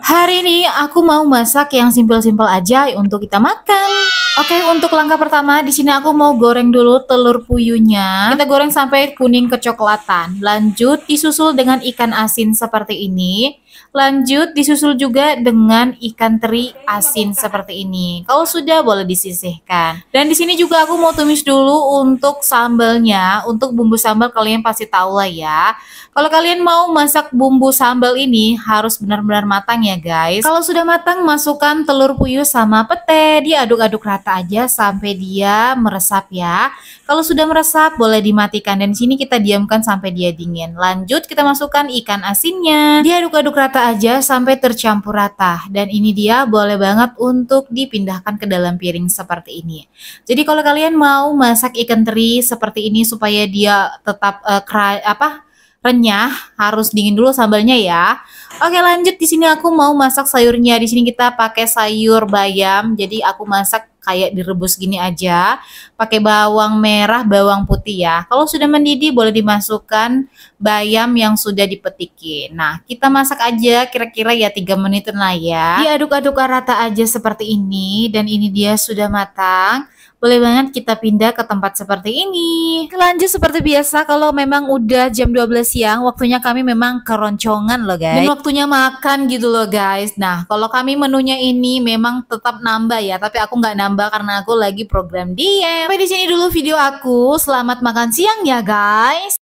Hari ini aku mau masak yang simpel-simpel aja untuk kita makan. Oke, untuk langkah pertama di sini aku mau goreng dulu telur puyuhnya. Kita goreng sampai kuning kecoklatan. Lanjut disusul dengan ikan asin seperti ini. Lanjut disusul juga dengan ikan teri asin seperti ini. Kalau sudah boleh disisihkan. Dan di sini juga aku mau tumis dulu untuk sambalnya. Untuk bumbu sambal kalian pasti tahu lah ya. Kalau kalian mau masak bumbu sambal ini harus benar-benar matang matang ya guys. Kalau sudah matang masukkan telur puyuh sama pete, diaduk-aduk rata aja sampai dia meresap ya. Kalau sudah meresap boleh dimatikan dan sini kita diamkan sampai dia dingin. Lanjut kita masukkan ikan asinnya, diaduk-aduk rata aja sampai tercampur rata dan ini dia boleh banget untuk dipindahkan ke dalam piring seperti ini. Jadi kalau kalian mau masak ikan teri seperti ini supaya dia tetap uh, kera, apa renyah, harus dingin dulu sambalnya ya. Oke, lanjut di sini aku mau masak sayurnya. Di sini kita pakai sayur bayam. Jadi aku masak kayak direbus gini aja. Pakai bawang merah, bawang putih ya. Kalau sudah mendidih boleh dimasukkan bayam yang sudah dipetikin. Nah, kita masak aja kira-kira ya tiga menit lah ya. Diaduk-aduk rata aja seperti ini dan ini dia sudah matang boleh banget kita pindah ke tempat seperti ini. Lanjut seperti biasa kalau memang udah jam 12 siang, waktunya kami memang keroncongan loh guys. Dan waktunya makan gitu loh guys. Nah kalau kami menunya ini memang tetap nambah ya, tapi aku nggak nambah nambah karena aku lagi program diet. Sampai di sini dulu video aku. Selamat makan siang ya guys.